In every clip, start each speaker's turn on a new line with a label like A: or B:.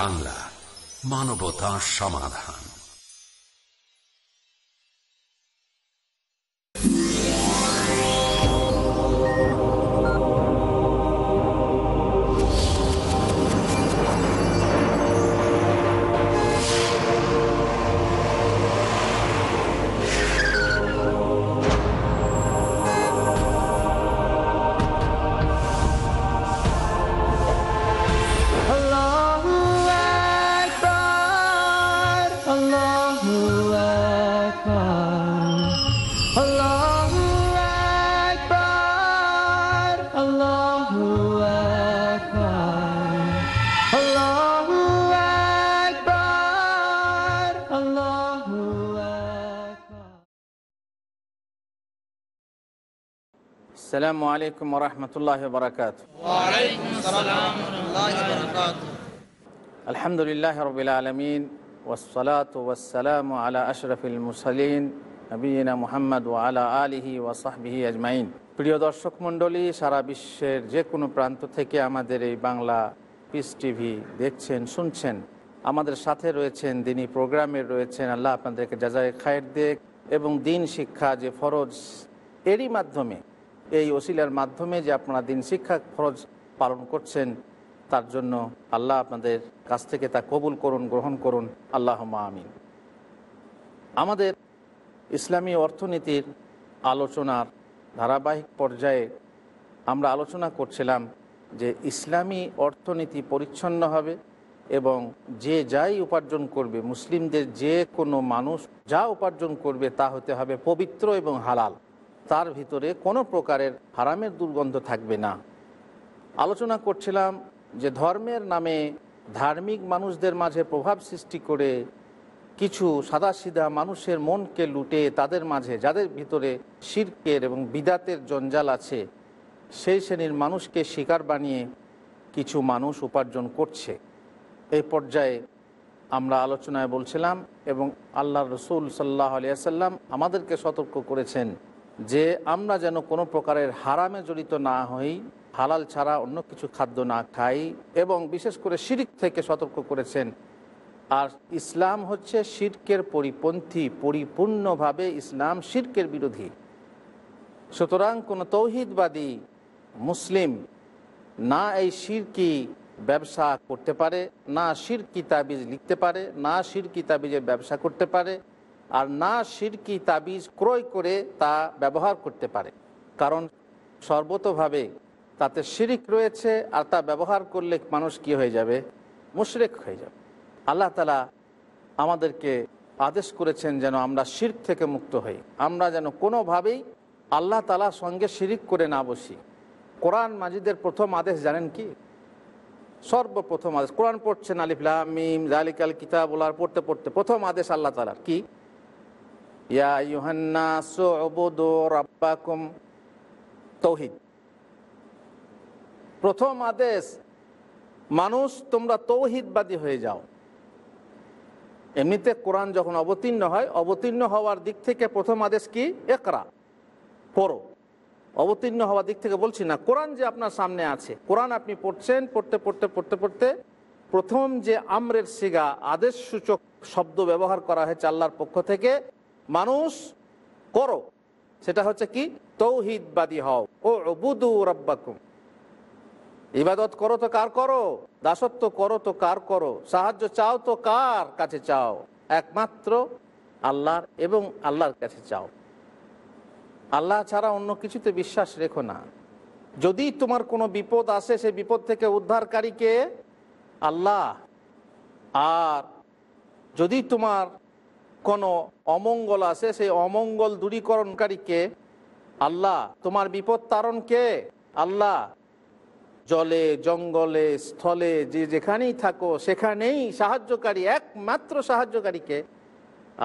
A: বাংলা মানবতা সমাধান
B: আসসালামু আলাইকুম রহমতুল্লাহ বরকাত আলহামদুলিল্লাহ রবিল আলমিন ওসলাত ওসালাম আলা আশরফিল মুসালিন নবীনা মুহাম্মদ ও আলা আলিহি ওয়াসাহবিহি আজমাইন প্রিয় দর্শক মণ্ডলী সারা বিশ্বের যে কোনো প্রান্ত থেকে আমাদের এই বাংলা পিস টিভি দেখছেন শুনছেন আমাদের সাথে রয়েছেন দিনই প্রোগ্রামে রয়েছেন আল্লাহ আপনাদেরকে যাজায় খায়ের দেখ এবং দিন শিক্ষা যে ফরজ এরই মাধ্যমে এই ওসিলার মাধ্যমে যে আপনারা দিন শিক্ষা ফরজ পালন করছেন তার জন্য আল্লাহ আপনাদের কাছ থেকে তা কবুল করুন গ্রহণ করুন আল্লাহ আমিন আমাদের ইসলামী অর্থনীতির আলোচনার ধারাবাহিক পর্যায়ে আমরা আলোচনা করছিলাম যে ইসলামী অর্থনীতি পরিচ্ছন্ন হবে এবং যে যাই উপার্জন করবে মুসলিমদের যে কোনো মানুষ যা উপার্জন করবে তা হতে হবে পবিত্র এবং হালাল তার ভিতরে কোনো প্রকারের হারামের দুর্গন্ধ থাকবে না আলোচনা করছিলাম যে ধর্মের নামে ধার্মিক মানুষদের মাঝে প্রভাব সৃষ্টি করে কিছু সাদাসিধা মানুষের মনকে লুটে তাদের মাঝে যাদের ভিতরে শির্কের এবং বিদাতের জঞ্জাল আছে সেই শ্রেণীর মানুষকে শিকার বানিয়ে কিছু মানুষ উপার্জন করছে এই পর্যায়ে আমরা আলোচনায় বলছিলাম এবং আল্লাহ রসুল সাল্লাহ আলিয়া সাল্লাম আমাদেরকে সতর্ক করেছেন যে আমরা যেন কোনো প্রকারের হারামে জড়িত না হই হালাল ছাড়া অন্য কিছু খাদ্য না খাই এবং বিশেষ করে শিরিক থেকে সতর্ক করেছেন আর ইসলাম হচ্ছে সিরকের পরিপন্থী পরিপূর্ণভাবে ইসলাম সিরকের বিরোধী সুতরাং কোনো তৌহিদবাদী মুসলিম না এই শিরকি ব্যবসা করতে পারে না শির তাবিজ লিখতে পারে না শির তাবিজের ব্যবসা করতে পারে আর না সিরকি তাবিজ ক্রয় করে তা ব্যবহার করতে পারে কারণ সর্বতভাবে তাতে শিরিক রয়েছে আর তা ব্যবহার করলে মানুষ কি হয়ে যাবে মুশরেক হয়ে যাবে আল্লাহ তালা আমাদেরকে আদেশ করেছেন যেন আমরা শির্ক থেকে মুক্ত হই আমরা যেন কোনোভাবেই আল্লাহ তালা সঙ্গে শিরিক করে না বসি কোরআন মাজিদের প্রথম আদেশ জানেন কি সর্বপ্রথম আদেশ কোরআন পড়ছেন আলিফুল্লাহ মিম জালিকাল কিতাব ওলার পড়তে পড়তে প্রথম আদেশ আল্লাহ তালার কি ইয়া ইউহান্না তৌহিদ প্রথম আদেশ মানুষ তোমরা তৌহিদবাদী হয়ে যাও এমনিতে কোরআন যখন অবতীর্ণ হয় অবতীর্ণ হওয়ার দিক থেকে প্রথম আদেশ কি একরা পড়ো অবতীর্ণ হওয়ার দিক থেকে বলছি না কোরআন যে আপনার সামনে আছে কোরআন আপনি পড়ছেন পড়তে পড়তে পড়তে পড়তে প্রথম যে আমরের সিগা আদেশ সূচক শব্দ ব্যবহার করা হয়েছে আল্লাহর পক্ষ থেকে মানুষ করো সেটা হচ্ছে কি তৌহিদবাদী হও ও বুদু রব্বাকুম ইবাদত করো তো কার করো দাসত্ব করো তো কার করো সাহায্য চাও তো কার কাছে চাও একমাত্র আল্লাহর এবং আল্লাহর কাছে চাও আল্লাহ ছাড়া অন্য কিছুতে বিশ্বাস রেখো না যদি তোমার কোনো বিপদ আসে সে বিপদ থেকে উদ্ধারকারীকে আল্লাহ আর যদি তোমার কোনো অমঙ্গল আছে সেই অমঙ্গল দূরীকরণকারীকে আল্লাহ তোমার বিপদ তারণ কে আল্লাহ জলে জঙ্গলে স্থলে যে যেখানেই থাকো সেখানেই সাহায্যকারী একমাত্র সাহায্যকারীকে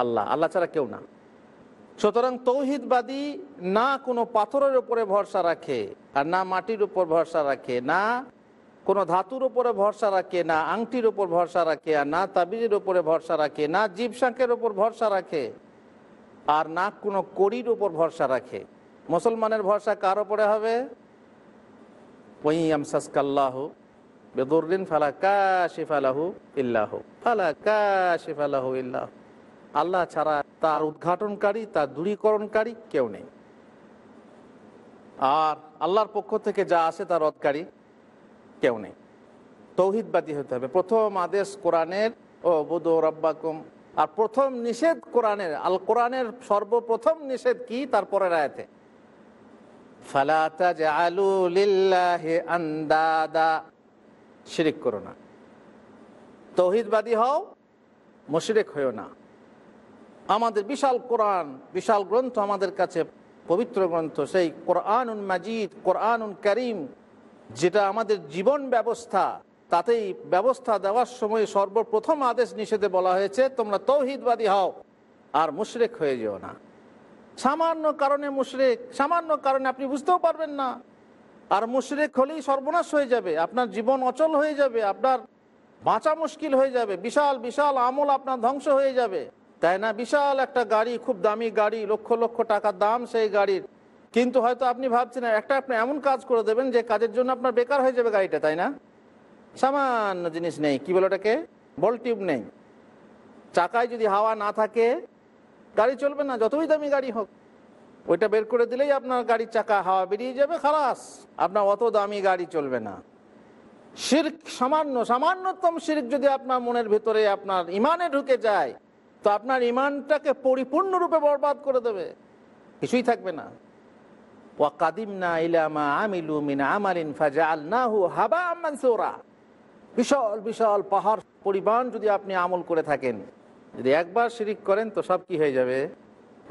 B: আল্লাহ আল্লাহ ছাড়া কেউ না সুতরাং তৌহিদবাদী না কোনো পাথরের উপরে ভরসা রাখে আর না মাটির উপর ভরসা রাখে না কোনো ধাতুর উপরে ভরসা রাখে না আংটির ওপর ভরসা রাখে আর না তাবিজের ওপরে ভরসা রাখে না জীব শাঁখের ওপর ভরসা রাখে আর না কোনো কড়ির ওপর ভরসা রাখে মুসলমানের ভরসা কার ওপরে হবে পইয়াম সাসকাল্লাহ বেদুরিন ফালা কাশিফালাহু ইল্লাহ ফালা কাশিফালাহু ইল্লাহ আল্লাহ ছাড়া তার উদ্ঘাটনকারী তার দূরীকরণকারী কেউ নেই আর আল্লাহর পক্ষ থেকে যা আসে তার রদকারী কেউ নেই তৌহিদবাদী হতে হবে প্রথম আদেশ কোরআনের ও বুধ রব্বাকুম আর প্রথম নিষেধ কোরআনের আল কোরআনের সর্বপ্রথম নিষেধ কি তারপরের রায়তে ফালাতা জালু লিল্লাহে আন্দাদা শিরিক করো না তৌহিদবাদী হও মুশরিক হইও না আমাদের বিশাল কোরআন বিশাল গ্রন্থ আমাদের কাছে পবিত্র গ্রন্থ সেই কোরআন উন মাজিদ কোরআন উন করিম যেটা আমাদের জীবন ব্যবস্থা তাতেই ব্যবস্থা দেওয়ার সময় সর্বপ্রথম আদেশ নিষেধে বলা হয়েছে তোমরা তৌহিদবাদী হও আর মুশরেক হয়ে যেও না সামান্য কারণে মুশরেক সামান্য কারণে আপনি বুঝতেও পারবেন না আর মুশরেক হলেই সর্বনাশ হয়ে যাবে আপনার জীবন অচল হয়ে যাবে আপনার বাঁচা মুশকিল হয়ে যাবে বিশাল বিশাল আমল আপনার ধ্বংস হয়ে যাবে তাই না বিশাল একটা গাড়ি খুব দামি গাড়ি লক্ষ লক্ষ টাকা দাম সেই গাড়ির কিন্তু হয়তো আপনি ভাবছেন একটা আপনি এমন কাজ করে দেবেন যে কাজের জন্য আপনার বেকার হয়ে যাবে গাড়িটা তাই না সামান্য জিনিস নেই কি বলে ওটাকে বল টিউব নেই চাকায় যদি হাওয়া না থাকে গাড়ি চলবে না যতই দামি গাড়ি হোক ওইটা বের করে দিলেই আপনার গাড়ির চাকা হাওয়া বেরিয়ে যাবে খালাস আপনার অত দামি গাড়ি চলবে না শির্ক সামান্য সামান্যতম শির্ক যদি আপনার মনের ভেতরে আপনার ইমানে ঢুকে যায় তো আপনার ইমানটাকে পরিপূর্ণরূপে বরবাদ করে দেবে কিছুই থাকবে না ওয়াকাদিমনা ইলামা আমিলু মিন আমালিন ফাজা আল্লাহু হাবা মানসুরা বিশাল বিশাল পাহাড় পরিমাণ যদি আপনি আমল করে থাকেন যদি একবার শিরিক করেন তো সব কি হয়ে যাবে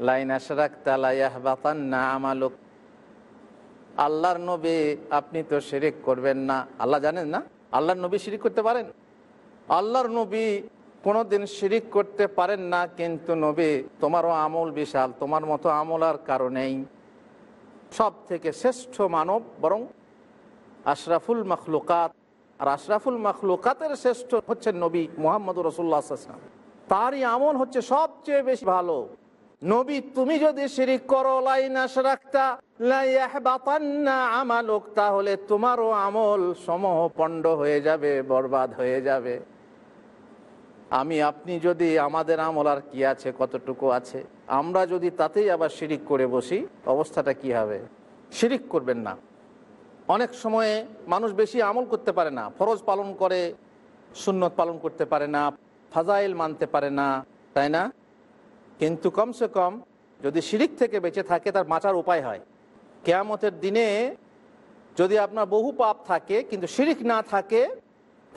B: লাইন আশরাক তালাইয়াহবাতান্না আমালুক আল্লাহর নবী আপনি তো শিরিক করবেন না আল্লাহ জানেন না আল্লাহর নবী শিরিক করতে পারেন আল্লাহর নবী কোনো দিন শিরিক করতে পারেন না কিন্তু নবী তোমারও আমল বিশাল তোমার মতো আমল আর কারণেই সব থেকে শ্রেষ্ঠ মানব বরং আশরাফুল মখলুকাত আর আশরাফুল মখলুকাতের শ্রেষ্ঠ হচ্ছেন নবী মোহাম্মদ রসুল্লাহাম তারই আমল হচ্ছে সবচেয়ে বেশি ভালো নবী তুমি যদি শিরিক করো লাইনাস রাখতা আমালোক তাহলে তোমারও আমল সমূহ পণ্ড হয়ে যাবে বরবাদ হয়ে যাবে আমি আপনি যদি আমাদের আমল আর কি আছে কতটুকু আছে আমরা যদি তাতেই আবার শিরিক করে বসি অবস্থাটা কি হবে শিরিক করবেন না অনেক সময়ে মানুষ বেশি আমল করতে পারে না ফরজ পালন করে সুন্নত পালন করতে পারে না ফাজাইল মানতে পারে না তাই না কিন্তু কমসে কম যদি শিরিক থেকে বেঁচে থাকে তার বাঁচার উপায় হয় কেয়ামতের দিনে যদি আপনার বহু পাপ থাকে কিন্তু শিরিক না থাকে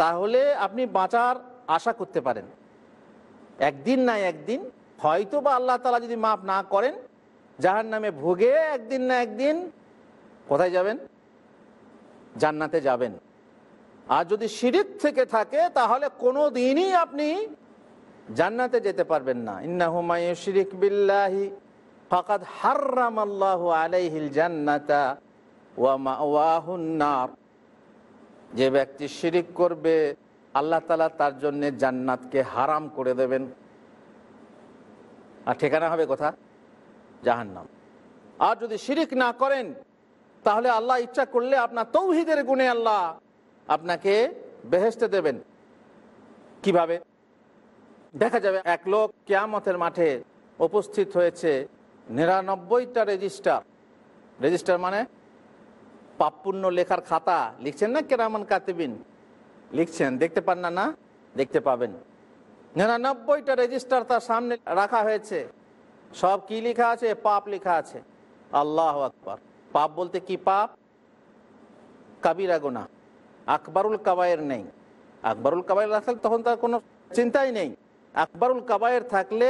B: তাহলে আপনি বাঁচার আশা করতে পারেন একদিন না একদিন হয়তো বা আল্লাহ তালা যদি মাফ না করেন যাহার নামে ভোগে একদিন না একদিন কোথায় যাবেন জান্নাতে যাবেন আর যদি শিরিক থেকে থাকে তাহলে কোনো দিনই আপনি জান্নাতে যেতে পারবেন না ইন্না হুমায়ু শিরিক বিল্লাহি ফকাত হার্রাম আল্লাহ আলাইহিল জান্নাতা ওয়া মাওয়াহুন্নার যে ব্যক্তি শিরিক করবে আল্লাহ তালা তার জন্য জান্নাতকে হারাম করে দেবেন আর ঠিকানা হবে কথা জাহান্নাম আর যদি শিরিক না করেন তাহলে আল্লাহ ইচ্ছা করলে আপনার তৌহিদের গুণে আল্লাহ আপনাকে বেহেস্তে দেবেন কিভাবে দেখা যাবে এক লোক কেয়ামতের মাঠে উপস্থিত হয়েছে নিরানব্বইটা রেজিস্টার রেজিস্টার মানে পাপপুণ্য লেখার খাতা লিখছেন না কেরামান কাতিবিন লিখছেন দেখতে পান না না দেখতে পাবেন নিরানব্বইটা রেজিস্টার তার সামনে রাখা হয়েছে সব কি লেখা আছে পাপ লেখা আছে আল্লাহ আকবর পাপ বলতে কি পাপ কাবিরা গোনা আকবরুল কাবায়ের নেই আকবরুল কাবায়ের রাখলে তখন তার কোনো চিন্তাই নেই আকবরুল কাবায়ের থাকলে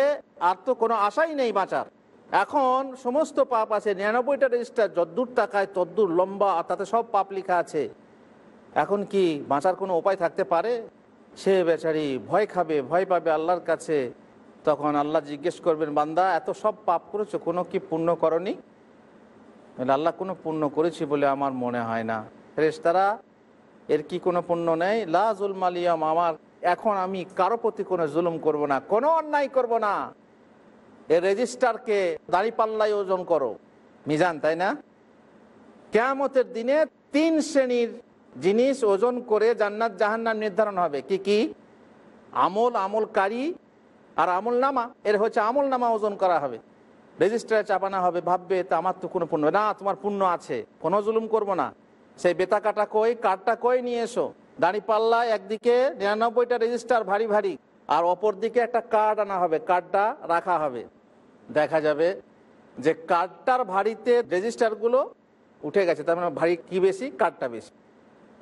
B: আর তো কোনো আশাই নেই বাঁচার এখন সমস্ত পাপ আছে নিরানব্বইটা রেজিস্টার যদ্দূর টাকায় তদ্দূর লম্বা তাতে সব পাপ লেখা আছে এখন কি বাঁচার কোনো উপায় থাকতে পারে সে বেচারি ভয় খাবে ভয় পাবে আল্লাহর কাছে তখন আল্লাহ জিজ্ঞেস করবেন বান্দা এত সব পাপ করেছো কোনো কি পুণ্য করনি আল্লাহ কোনো পুণ্য করেছি বলে আমার মনে হয় না রেস্তারা এর কি কোনো পুণ্য নেই লাজুল মালিয়াম আমার এখন আমি কারো প্রতি কোনো জুলুম করব না কোনো অন্যায় করব না এর রেজিস্টারকে পাল্লাই ওজন করো মিজান তাই না কেয়ামতের দিনে তিন শ্রেণীর জিনিস ওজন করে জান্নাত জাহান নাম নির্ধারণ হবে কি কি আমল আমলকারী আর আমল নামা এর হচ্ছে আমল নামা ওজন করা হবে রেজিস্টারে চাপানো হবে ভাববে তা আমার তো কোনো পুণ্য না তোমার পুণ্য আছে কোনো জুলুম করব না সেই বেতা কাটা কই কার্ডটা কই নিয়ে এসো দাঁড়িপাল্লা একদিকে নিরানব্বইটা রেজিস্টার ভারী ভারী আর অপর দিকে একটা কার্ড আনা হবে কার্ডটা রাখা হবে দেখা যাবে যে কার্ডটার ভারীতে রেজিস্টারগুলো উঠে গেছে তার মানে ভারী কী বেশি কার্ডটা বেশি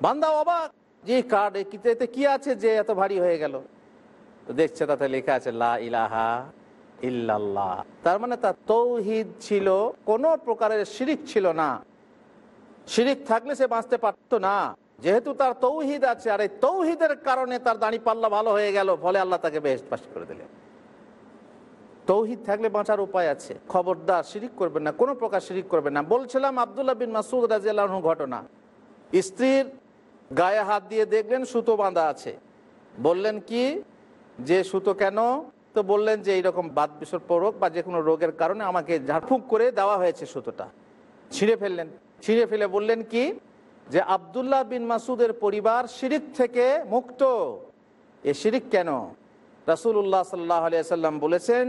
B: বান্দা অবাক যে কার্ড এতে কি আছে যে এত ভারী হয়ে গেল তো দেখছে তাতে লেখা আছে লা ইলাহা ইল্লাল্লাহ তার মানে তার তৌহিদ ছিল কোনো প্রকারের শিরিক ছিল না শিরিক থাকলে সে বাঁচতে পারত না যেহেতু তার তৌহিদ আছে আর এই তৌহিদের কারণে তার দাঁড়ি পাল্লা ভালো হয়ে গেল ফলে আল্লাহ তাকে বেহেস পাশ করে দিলেন তৌহিদ থাকলে বাঁচার উপায় আছে খবরদার শিরিক করবেন না কোনো প্রকার শিরিক করবেন না বলছিলাম আবদুল্লাহ বিন মাসুদ রাজিয়াল ঘটনা স্ত্রীর গায়ে হাত দিয়ে দেখলেন সুতো বাঁধা আছে বললেন কি যে সুতো কেন তো বললেন যে এইরকম বাদ বিসর্প রোগ বা যে কোনো রোগের কারণে আমাকে ঝাড়ফুঁক করে দেওয়া হয়েছে সুতোটা ছিঁড়ে ফেললেন ছিঁড়ে ফেলে বললেন কি যে আবদুল্লাহ বিন মাসুদের পরিবার শিরিক থেকে মুক্ত এ শিরিক কেন রাসুল্লাহ সাল্লাহ আলিয়াল্লাম বলেছেন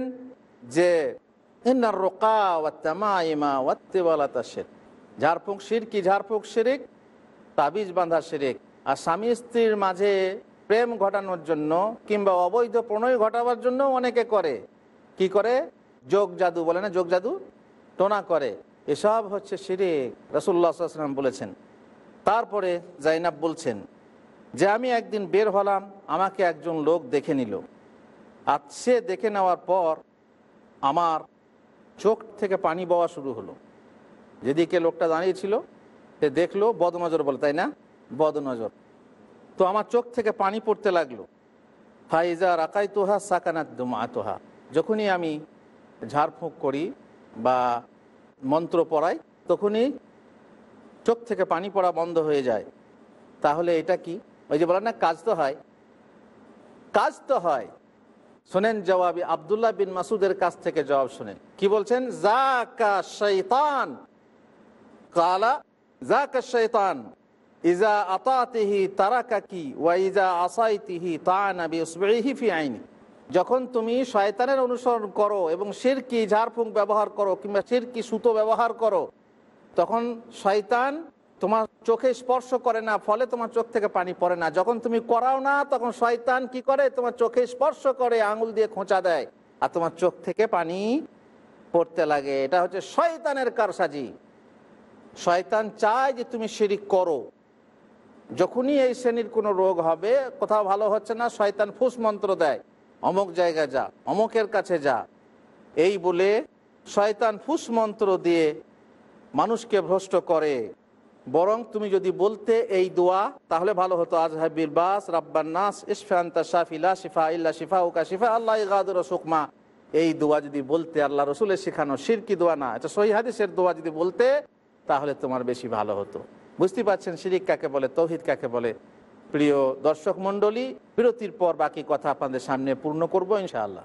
B: যে ঝাড়ফুঁক শির কি ঝাড়ফুঁক শিরিক তাবিজ বাঁধা সেরেক আর স্বামী স্ত্রীর মাঝে প্রেম ঘটানোর জন্য কিংবা অবৈধ প্রণয় ঘটাবার জন্য অনেকে করে কি করে যোগ জাদু বলে না যোগ জাদু টোনা করে এসব হচ্ছে শিরিক রসুল্লাহাম বলেছেন তারপরে জাইনাব বলছেন যে আমি একদিন বের হলাম আমাকে একজন লোক দেখে নিল আর সে দেখে নেওয়ার পর আমার চোখ থেকে পানি বওয়া শুরু হলো যেদিকে লোকটা দাঁড়িয়েছিল দেখলো বদনজর বলে তাই না বদনজর তো আমার চোখ থেকে পানি পড়তে লাগলো ফাইজা রাকাই তোহা সাকানাত দুমা তোহা যখনই আমি ঝাড়ফুঁক করি বা মন্ত্র পড়াই তখনই চোখ থেকে পানি পড়া বন্ধ হয়ে যায় তাহলে এটা কি ওই যে বলেন না কাজ তো হয় কাজ তো হয় শোনেন জবাবি আবদুল্লাহ বিন মাসুদের কাছ থেকে জবাব শোনেন কি বলছেন জাকা শৈতান কালা ওয়া যখন তুমি শয়তানের অনুসরণ করো এবং সিরকি ঝাড়ফুঁক ব্যবহার করো কিংবা সিরকি সুতো ব্যবহার করো তখন শয়তান তোমার চোখে স্পর্শ করে না ফলে তোমার চোখ থেকে পানি পড়ে না যখন তুমি করাও না তখন শয়তান কি করে তোমার চোখে স্পর্শ করে আঙুল দিয়ে খোঁচা দেয় আর তোমার চোখ থেকে পানি পড়তে লাগে এটা হচ্ছে শয়তানের কারসাজি শয়তান চায় যে তুমি শিরিক করো যখনই এই শ্রেণীর কোনো রোগ হবে কোথাও ভালো হচ্ছে না শয়তান ফুস মন্ত্র দেয় অমক জায়গায় যা অমকের কাছে যা এই বলে শয়তান ফুস মন্ত্র দিয়ে মানুষকে ভ্রষ্ট করে বরং তুমি যদি বলতে এই দোয়া তাহলে ভালো হতো হাবির বাস রাব্বান নাস ইসফান্তা শাফিলা শিফা ইল্লা শিফা উকা শিফা আল্লাহ গাদুর সুকমা এই দোয়া যদি বলতে আল্লাহ রসুলের শিখানো শিরকি দোয়া না এটা সহি হাদিসের দোয়া যদি বলতে তাহলে তোমার বেশি ভালো হতো বুঝতে পারছেন শিরিক কাকে বলে তৌহিদ কাকে বলে প্রিয় দর্শক মন্ডলী বিরতির পর বাকি কথা আপনাদের সামনে পূর্ণ করবো ইনশাআল্লাহ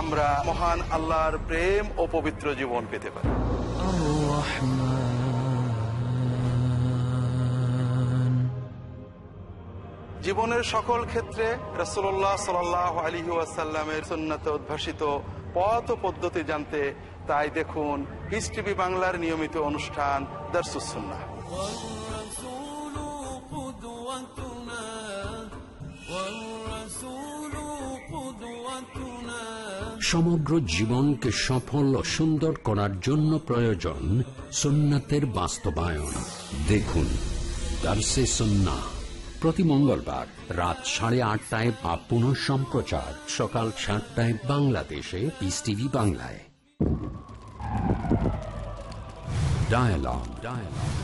B: আমরা মহান আল্লাহর প্রেম ও পবিত্র জীবন পেতে পারি জীবনের সকল ক্ষেত্রে রসোল্লাহ সাল আলী ওয়াসাল্লামের সন্ন্যতে উদ্ভাসিত পথ পদ্ধতি জানতে তাই দেখুন হিস টিভি বাংলার নিয়মিত অনুষ্ঠান দর্শুসন্না
A: সমগ্র জীবনকে সফল ও সুন্দর করার জন্য প্রয়োজন সুন্নাতের বাস্তবায়ন দেখুন প্রতি মঙ্গলবার রাত সাড়ে আটটায় বা পুনঃ সম্প্রচার সকাল সাতটায় বাংলাদেশে পিস টিভি বাংলায় ডায়ালগ ডায়ালগ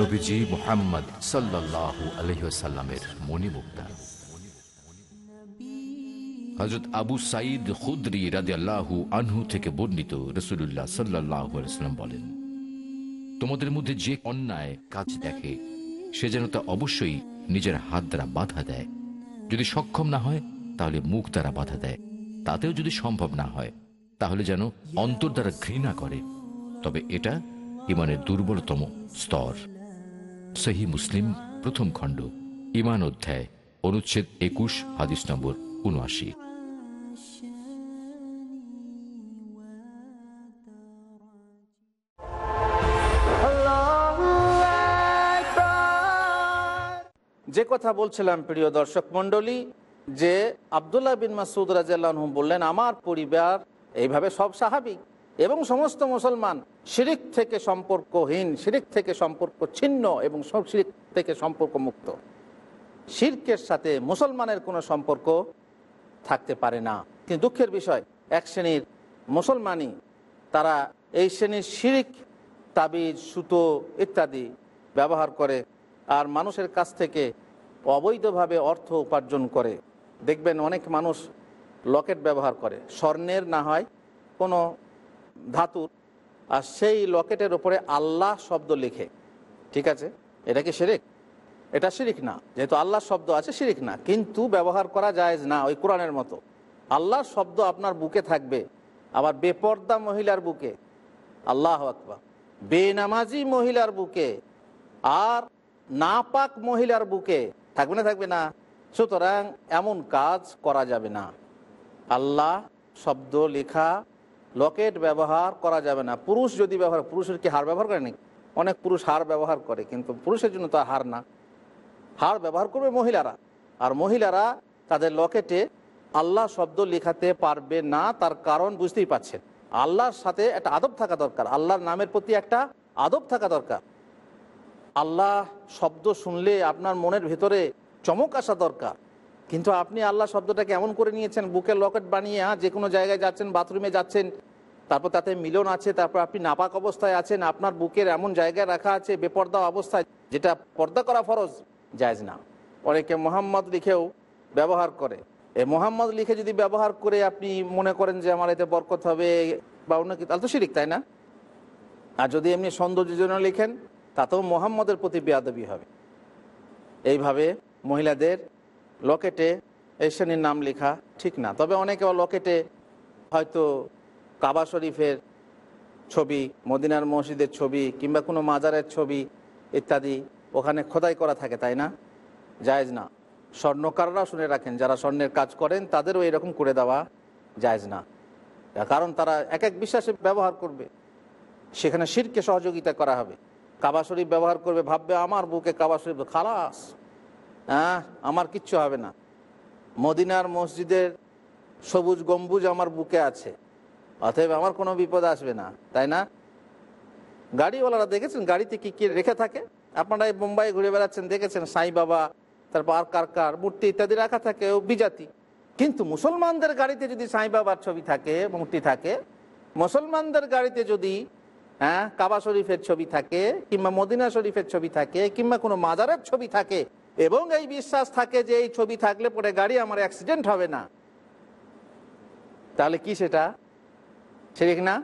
A: নবীজি মোহাম্মদ সাল্লাল্লাহু সাল্লাহ আলহিসাল্লামের মণিমুক্তা হজরত আবু সাইদ খুদ্রি রাদিয়াল্লাহু আনহু থেকে বর্ণিত রসুল্লাহ সাল্লাহ আলাইসাল্লাম বলেন তোমাদের মধ্যে যে অন্যায় কাজ দেখে সে যেন তা অবশ্যই নিজের হাত দ্বারা বাধা দেয় যদি সক্ষম না হয় তাহলে মুখ দ্বারা বাধা দেয় তাতেও যদি সম্ভব না হয় তাহলে যেন অন্তর দ্বারা ঘৃণা করে তবে এটা ইমানের দুর্বলতম স্তর সহি মুসলিম প্রথম খণ্ড ইমান অধ্যায় অনুচ্ছেদ একুশ হাদিস নম্বর উনআশি
B: যে কথা বলছিলাম প্রিয় দর্শক মণ্ডলী যে আবদুল্লাহ বিন মাসুদ রাজু বললেন আমার পরিবার এইভাবে সব স্বাভাবিক এবং সমস্ত মুসলমান শিরিক থেকে সম্পর্কহীন শিরিক থেকে সম্পর্ক ছিন্ন এবং সব থেকে সম্পর্ক মুক্ত সিরকের সাথে মুসলমানের কোনো সম্পর্ক থাকতে পারে না কিন্তু দুঃখের বিষয় এক শ্রেণীর মুসলমানই তারা এই শ্রেণীর সিরিক তাবিজ সুতো ইত্যাদি ব্যবহার করে আর মানুষের কাছ থেকে অবৈধভাবে অর্থ উপার্জন করে দেখবেন অনেক মানুষ লকেট ব্যবহার করে স্বর্ণের না হয় কোনো ধাতুর আর সেই লকেটের ওপরে আল্লাহ শব্দ লিখে ঠিক আছে এটা কি শিরিক এটা শিরিক না যেহেতু আল্লাহ শব্দ আছে শিরিক না কিন্তু ব্যবহার করা যায় না ওই কোরআনের মতো আল্লাহর শব্দ আপনার বুকে থাকবে আবার বেপর্দা মহিলার বুকে আল্লাহ আকবা বেনামাজি মহিলার বুকে আর নাপাক মহিলার বুকে থাকবে না থাকবে না সুতরাং এমন কাজ করা যাবে না আল্লাহ শব্দ লেখা লকেট ব্যবহার করা যাবে না পুরুষ যদি ব্যবহার পুরুষের কি হার ব্যবহার করে নাকি অনেক পুরুষ হার ব্যবহার করে কিন্তু পুরুষের জন্য তো হার না হার ব্যবহার করবে মহিলারা আর মহিলারা তাদের লকেটে আল্লাহ শব্দ লেখাতে পারবে না তার কারণ বুঝতেই পারছেন আল্লাহর সাথে একটা আদব থাকা দরকার আল্লাহর নামের প্রতি একটা আদব থাকা দরকার আল্লাহ শব্দ শুনলে আপনার মনের ভেতরে চমক আসা দরকার কিন্তু আপনি আল্লাহ শব্দটাকে এমন করে নিয়েছেন বুকে লকেট বানিয়ে হ্যাঁ, যে কোনো জায়গায় যাচ্ছেন বাথরুমে যাচ্ছেন তারপর তাতে মিলন আছে তারপর আপনি নাপাক অবস্থায় আছেন আপনার বুকের এমন জায়গায় রাখা আছে বেপর্দা অবস্থায় যেটা পর্দা করা ফরজ জায়জ না অনেকে মোহাম্মদ লিখেও ব্যবহার করে এ মোহাম্মদ লিখে যদি ব্যবহার করে আপনি মনে করেন যে আমার এতে বরকত হবে বা অন্য কি তাহলে তো শিরিক তাই না আর যদি এমনি সৌন্দর্যের জন্য লিখেন তাতেও মোহাম্মদের প্রতি বেয়াদবি হবে এইভাবে মহিলাদের লকেটে এই শ্রেণীর নাম লেখা ঠিক না তবে অনেকে লকেটে হয়তো কাবা শরীফের ছবি মদিনার মসজিদের ছবি কিংবা কোনো মাজারের ছবি ইত্যাদি ওখানে খোদাই করা থাকে তাই না জায়জ না স্বর্ণকাররা শুনে রাখেন যারা স্বর্ণের কাজ করেন তাদেরও এরকম করে দেওয়া জায়জ না কারণ তারা এক এক বিশ্বাসে ব্যবহার করবে সেখানে শিরকে সহযোগিতা করা হবে কাবা শরীফ ব্যবহার করবে ভাববে আমার বুকে কাবা শরীফ খালাস হ্যাঁ আমার কিচ্ছু হবে না মদিনার মসজিদের সবুজ গম্বুজ আমার বুকে আছে অতএব আমার কোনো বিপদ আসবে না তাই না গাড়িওয়ালারা দেখেছেন গাড়িতে কি কি রেখে থাকে আপনারা এই মুম্বাই ঘুরে বেড়াচ্ছেন দেখেছেন সাই বাবা তারপর আর কার কার মূর্তি ইত্যাদি রাখা থাকে ও বিজাতি কিন্তু মুসলমানদের গাড়িতে যদি সাই বাবার ছবি থাকে মূর্তি থাকে মুসলমানদের গাড়িতে যদি হ্যাঁ কাবা শরীফের ছবি থাকে কিংবা মদিনা শরীফের ছবি থাকে কিংবা কোনো মাজারের ছবি থাকে এবং এই বিশ্বাস থাকে যে এই ছবি থাকলে পরে গাড়ি আমার অ্যাক্সিডেন্ট হবে না তাহলে কি সেটা ঠিক না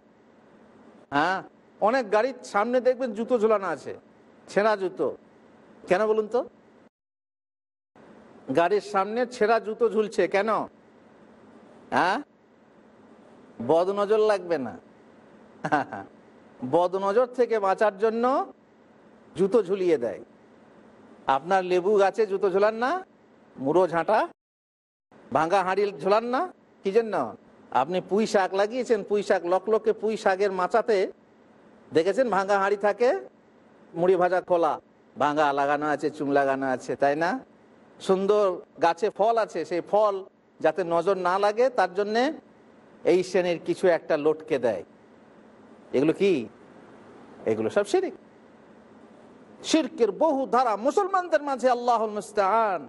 B: হ্যাঁ অনেক গাড়ির সামনে দেখবেন জুতো ঝোলানো আছে ছেঁড়া জুতো কেন বলুন তো গাড়ির সামনে ছেঁড়া জুতো ঝুলছে কেন হ্যাঁ বদনজর লাগবে না বদনজর থেকে বাঁচার জন্য জুতো ঝুলিয়ে দেয় আপনার লেবু গাছে জুতো ঝোলান না মুড়ো ঝাঁটা ভাঙ্গা হাঁড়ি ঝোলান না কি জন্য আপনি পুঁই শাক লাগিয়েছেন পুঁই শাক লকলকে পুঁই শাকের মাচাতে দেখেছেন ভাঙ্গা হাঁড়ি থাকে মুড়ি ভাজা খোলা ভাঙ্গা লাগানো আছে চুম লাগানো আছে তাই না সুন্দর গাছে ফল আছে সেই ফল যাতে নজর না লাগে তার জন্যে এই শ্রেণীর কিছু একটা লটকে দেয় এগুলো কি এগুলো সব শিরিক শিরকের বহু ধারা মুসলমানদের মাঝে আল্লাহ মুস্তান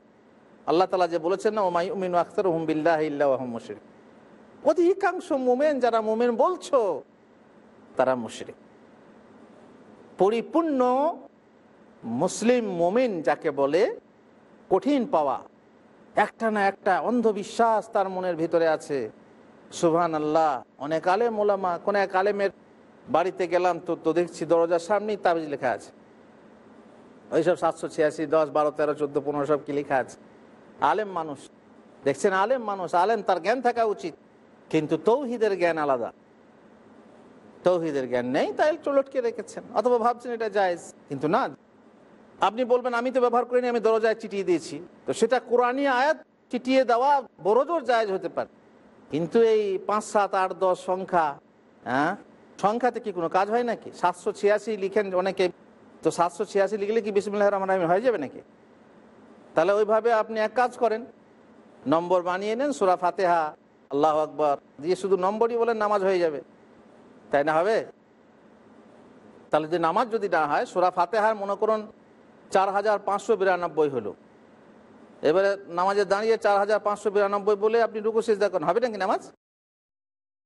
B: আল্লাহ তালা যে বলেছেন না ওমাই উমিন আখতার হুমবিল্লাহিল্লাহমুশির অধিকাংশ মোমেন যারা মোমেন বলছো তারা মুশরিক পরিপূর্ণ মুসলিম মোমেন যাকে বলে কঠিন পাওয়া একটা না একটা অন্ধবিশ্বাস তার মনের ভিতরে আছে সুবহান আল্লাহ অনেক আলেম ওলামা কোনো এক আলেমের বাড়িতে গেলাম তো তো দেখছি দরজার সামনেই তাবিজ লেখা আছে ওইসব সাতশো ছিয়াশি দশ বারো তেরো চোদ্দো পনেরো সব কি লেখা আছে আলেম মানুষ দেখছেন আলেম মানুষ আলেম তার জ্ঞান থাকা উচিত কিন্তু তৌহিদের জ্ঞান আলাদা তৌহিদের জ্ঞান নেই তাই চোলটকে রেখেছেন অথবা ভাবছেন এটা জায়জ কিন্তু না আপনি বলবেন আমি তো ব্যবহার করিনি আমি দরজায় চিটিয়ে দিয়েছি তো সেটা কোরআনী আয়াত চিটিয়ে দেওয়া বড় জোর জায়জ হতে পারে কিন্তু এই পাঁচ সাত আট দশ সংখ্যা হ্যাঁ সংখ্যাতে কি কোনো কাজ হয় নাকি সাতশো ছিয়াশি লিখেন অনেকে তো সাতশো ছিয়াশি লিখলে কি বিসমিল্লাহ রহমান রাহিম হয়ে যাবে নাকি তাহলে ওইভাবে আপনি এক কাজ করেন নম্বর বানিয়ে নেন সুরা ফাতেহা আল্লাহ আকবর দিয়ে শুধু নম্বরই বলেন নামাজ হয়ে যাবে তাই না হবে তাহলে যে নামাজ যদি না হয় সুরা ফাতেহার মনে করুন চার হাজার পাঁচশো বিরানব্বই হলো এবারে নামাজে দাঁড়িয়ে চার হাজার পাঁচশো বিরানব্বই বলে আপনি রুকু শেষ করেন হবে নাকি নামাজ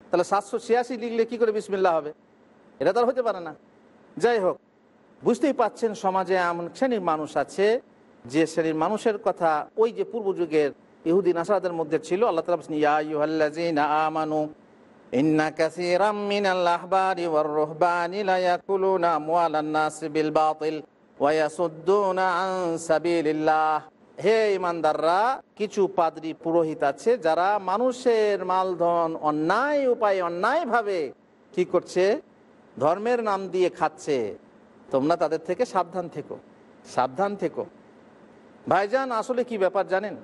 B: তাহলে সাতশো ছিয়াশি লিখলে কী করে বিসমিল্লা হবে এটা তো হতে পারে না যাই হোক বুঝতেই পাচ্ছেন সমাজে এমন শ্রেণীর মানুষ আছে যে শ্রেণীর মানুষের কথা ওই যে পূর্ব যুগের ইহুদি আসাদের মধ্যে ছিল আল্লাহ ওয়া আন হে ইমানদাররা কিছু পাদরি পুরোহিত আছে যারা মানুষের মালধন অন্যায় উপায়ে অন্যায়ভাবে কি করছে ধর্মের নাম দিয়ে খাচ্ছে তোমরা তাদের থেকে সাবধান থেকো সাবধান থেকো ভাইজান আসলে কি ব্যাপার জানেন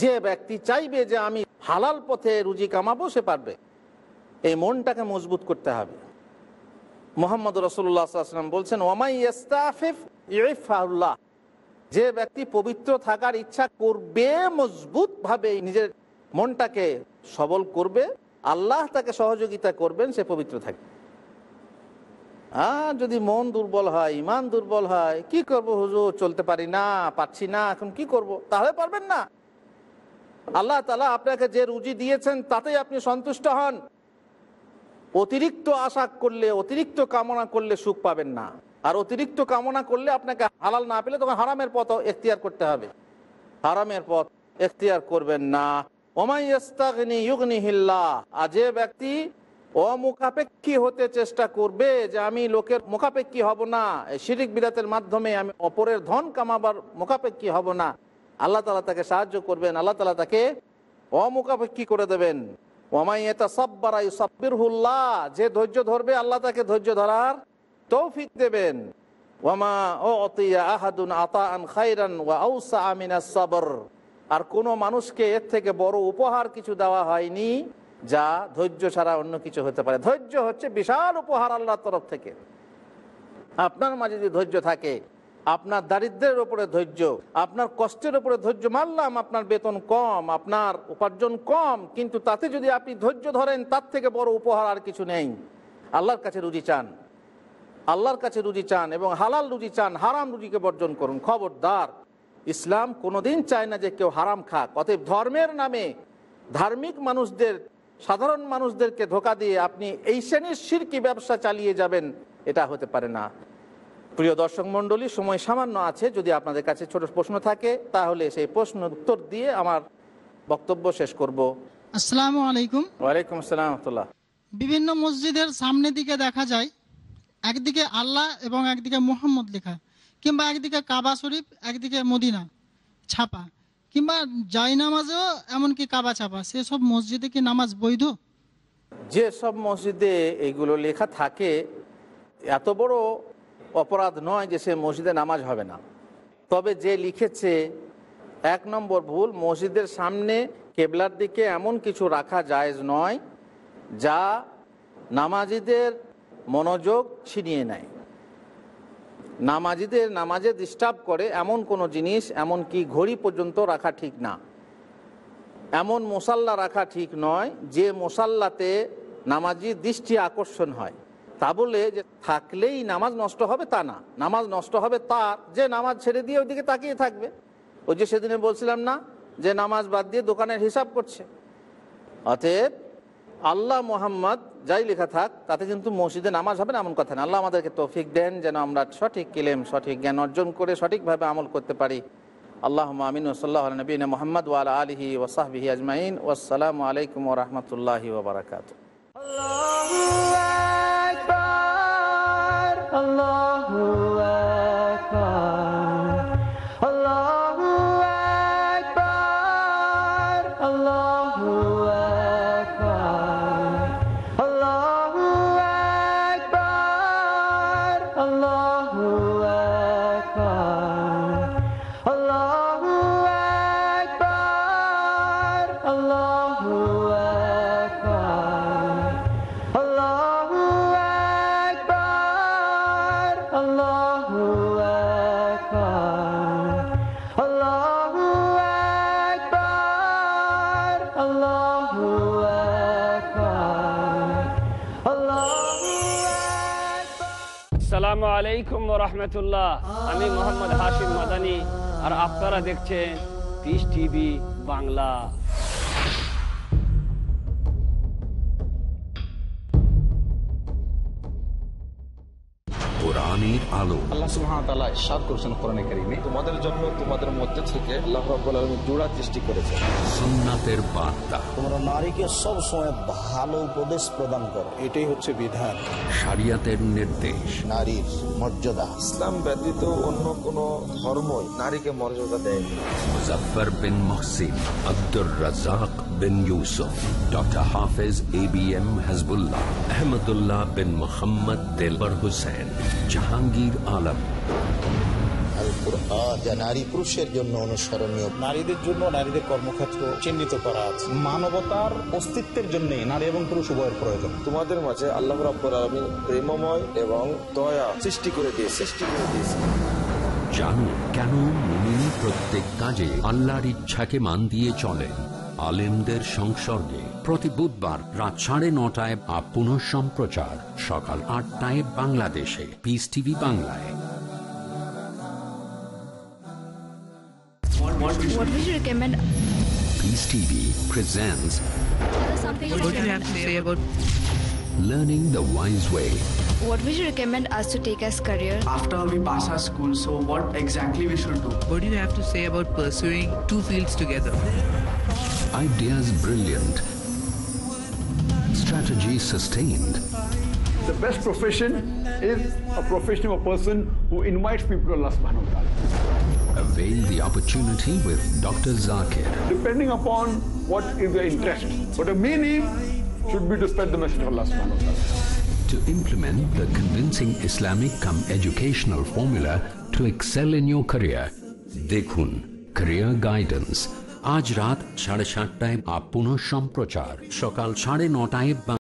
B: যে ব্যক্তি চাইবে যে আমি হালাল পথে রুজি কামাবো সে পারবে এই মনটাকে মজবুত করতে হবে মোহাম্মদ রসুল্লাহাম বলছেন ওমাইফাউল্লাহ যে ব্যক্তি পবিত্র থাকার ইচ্ছা করবে ভাবে নিজের মনটাকে সবল করবে আল্লাহ তাকে সহযোগিতা করবেন সে পবিত্র থাকবে হ্যাঁ যদি মন দুর্বল হয় ইমান দুর্বল হয় কি করব হুজুর চলতে পারি না পাচ্ছি না এখন কি করব। তাহলে পারবেন না আল্লাহ তালা আপনাকে যে রুজি দিয়েছেন তাতেই আপনি সন্তুষ্ট হন অতিরিক্ত আশা করলে অতিরিক্ত কামনা করলে সুখ পাবেন না আর অতিরিক্ত কামনা করলে আপনাকে হালাল না পেলে তখন হারামের পথ এখতিয়ার করতে হবে হারামের পথ এখতিয়ার করবেন না ওমাই আর যে ব্যক্তি অমুখাপেক্ষী হতে চেষ্টা করবে যে আমি লোকের মোকাপেক্ষী হব না শিরিক বিরাতের মাধ্যমে আমি অপরের ধন কামাবার মোকাপেক্ষী হব না আল্লাহ তালা তাকে সাহায্য করবেন আল্লাহ তালা তাকে অমুখাপেক্ষী করে দেবেন ওমাই এটা সব্বারাই সব্বিরহুল্লাহ যে ধৈর্য ধরবে আল্লাহ তাকে ধৈর্য ধরার তৌফিক দেবেন ওমা ও আহাদুন আতা আন খাইরান আমিনা আর কোনো মানুষকে এর থেকে বড় উপহার কিছু দেওয়া হয়নি যা ধৈর্য ছাড়া অন্য কিছু হতে পারে ধৈর্য হচ্ছে বিশাল উপহার আল্লাহর তরফ থেকে আপনার মাঝে যদি ধৈর্য থাকে আপনার দারিদ্রের ওপরে ধৈর্য আপনার কষ্টের ওপরে ধৈর্য মানলাম আপনার বেতন কম আপনার উপার্জন কম কিন্তু তাতে যদি আপনি ধৈর্য ধরেন তার থেকে বড় উপহার আর কিছু নেই আল্লাহর কাছে রুজি চান আল্লাহর কাছে রুজি চান এবং হালাল রুজি চান হারাম রুজিকে বর্জন করুন খবরদার ইসলাম কোনোদিন চায় না যে কেউ হারাম খাক অতএব ধর্মের নামে ধার্মিক মানুষদের সাধারণ মানুষদেরকে ধোকা দিয়ে আপনি এই শ্রেণীর শিরকি ব্যবসা চালিয়ে যাবেন এটা হতে পারে না প্রিয় দর্শক মন্ডলী সময় সামান্য আছে যদি আপনাদের কাছে ছোট প্রশ্ন থাকে তাহলে সেই প্রশ্ন উত্তর দিয়ে আমার বক্তব্য শেষ করব আসসালামু আলাইকুম ওয়ালাইকুম আসসালাম বিভিন্ন মসজিদের সামনে দিকে দেখা যায় একদিকে আল্লাহ এবং একদিকে মোহাম্মদ লেখা কিংবা একদিকে কাবা শরীফ একদিকে মদিনা ছাপা কিংবা জাই নামাজও এমনকি কাবা চাপা সেসব মসজিদে কি নামাজ বৈধ যে সব মসজিদে এইগুলো লেখা থাকে এত বড় অপরাধ নয় যে সে মসজিদে নামাজ হবে না তবে যে লিখেছে এক নম্বর ভুল মসজিদের সামনে কেবলার দিকে এমন কিছু রাখা জায়জ নয় যা নামাজিদের মনোযোগ ছিনিয়ে নেয় নামাজিদের নামাজে ডিস্টার্ব করে এমন কোনো জিনিস এমন কি ঘড়ি পর্যন্ত রাখা ঠিক না এমন মোসাল্লা রাখা ঠিক নয় যে মোসাল্লাতে নামাজি দৃষ্টি আকর্ষণ হয় তা বলে যে থাকলেই নামাজ নষ্ট হবে তা না নামাজ নষ্ট হবে তার যে নামাজ ছেড়ে দিয়ে দিকে তাকিয়ে থাকবে ওই যে সেদিনে বলছিলাম না যে নামাজ বাদ দিয়ে দোকানের হিসাব করছে অতএব আল্লাহ মোহাম্মদ যাই লেখা থাক তাতে কিন্তু মসজিদে নামাজ হবে না এমন কথা না আল্লাহ আমাদেরকে তৌফিক দেন যেন আমরা সঠিক কিলেম সঠিক জ্ঞান অর্জন করে সঠিকভাবে আমল করতে পারি আল্লাহ আমিন ওসল্লাহ নবীন মোহাম্মদ ওয়াল আলহি ওসাহি আজমাইন ওসালামু আলাইকুম ওরহমতুল্লাহি ওবরাকাত
C: আল্লাহ আলাইকুম রহমতুল্লাহ
A: আমি মোহাম্মদ হাশিম মাদানি আর আপনারা দেখছেন পিস টিভি বাংলা কোরআনের আলো
B: আল্লাহ সুহান তালা ইসাদ করছেন তোমাদের জন্য তোমাদের মধ্যে থেকে আল্লাহ রব্বুল করেছে বার্তা তোমরা নারীকে সব ভালো উপদেশ প্রদান করো এটাই হচ্ছে বিধান শরিয়াতের নির্দেশ নারীর মর্যাদা ইসলাম ব্যতীত অন্য কোন ধর্ম নারীকে মর্যাদা দেয়নি
A: মুজফার বিন Mohsin Abdur Razzak bin Yusuf, Dr. Hafiz ABM Hasbullah, Ahmadullah bin Muhammad Dilbar Hussain, Jahangir Alam.
B: নারী পুরুষের জন্য অনুসরণীয় নারীদের জন্য নারীদের কর্মক্ষেত্র চিহ্নিত করা আছে মানবতার অস্তিত্বের নারী এবং পুরুষ প্রয়োজন তোমাদের মাঝে এবং দয়া
A: জানুন কেন প্রত্যেক কাজে আল্লাহর ইচ্ছাকে মান দিয়ে চলেন আলেমদের সংসর্গে প্রতি বুধবার রাত সাড়ে নটায় বা পুনঃ সম্প্রচার সকাল আটটায় বাংলাদেশে পিস টিভি বাংলায় What about Learning the Wise Way What would you recommend us to take as career?
B: After we pass
A: our school, so what exactly we should do? What do you have to say about pursuing two fields together? Ideas brilliant. Strategy sustained. The best profession is a profession of a person who invites people to Allah subhanahu wa ta'ala. Avail the opportunity with Dr. Zakir. Depending upon what is your interest. But the meaning should be to spread the message of Allah subhanahu wa ta'ala. To implement the convincing Islamic come educational formula to excel in your career, Dekhun, Career Guidance আজ রাত সাড়ে সাতটায় up সম্প্রচার সকাল সাড়ে নটায়